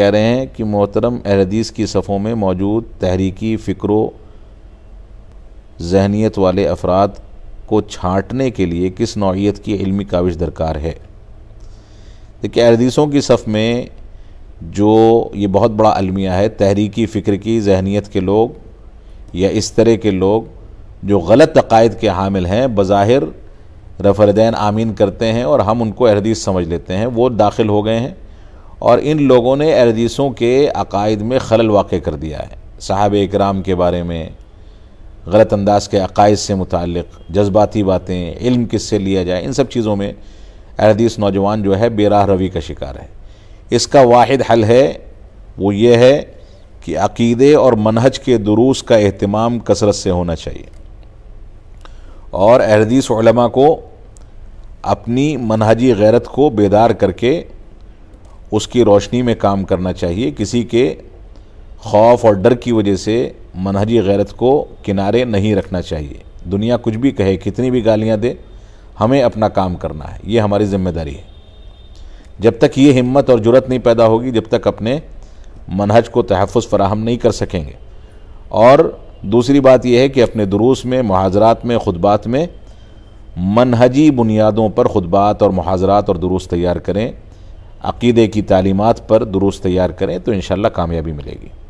कह रहे हैं कि मोहतरम अहदीस की सफ़ों में मौजूद तहरीकी फ़िक्रो जहनीत वाले अफराद को छाटने के लिए किस नौीयत की इलमी काविश दरकार है देखिए अहदीसों की सफ़ में जो ये बहुत बड़ा अलमिया है तहरीकी फ़िक्र की जहनीत के लोग या इस तरह के लोग जो गलत अकायद के हामिल हैं बज़ाहिर रफरदैन आमीन करते हैं और हम उनको अहदीस समझ लेते हैं वो दाखिल हो गए हैं और इन लोगों ने अरदीसों के अकायद में खलल वाक़ कर दिया है साहब इकराम के बारे में गलत अंदाज के अकायद से मुतल जज्बाती बातें इल्म किससे लिया जाए इन सब चीज़ों में अहदीस नौजवान जो है बेराह रवी का शिकार है इसका वाद हल है वो ये है कि अकीदे और मनहज के दुरूस का अहतमाम कसरत से होना चाहिए और अहदीस को अपनी मनहजी गैरत को बेदार करके उसकी रोशनी में काम करना चाहिए किसी के खौफ और डर की वजह से मनहजी गैरत को किनारे नहीं रखना चाहिए दुनिया कुछ भी कहे कितनी भी गालियाँ दे हमें अपना काम करना है ये हमारी जिम्मेदारी है जब तक ये हिम्मत और जुरत नहीं पैदा होगी जब तक अपने मनहज को तहफ़ फ़राहम नहीं कर सकेंगे और दूसरी बात यह है कि अपने दुरूस में महाजरात में खुदबात में मनहजी बुनियादों पर खुदबात और महाजरात और दुरुस्त तैयार करें अकीदे की तालीमत पर दुरुस्त तैयार करें तो इन कामयाबी मिलेगी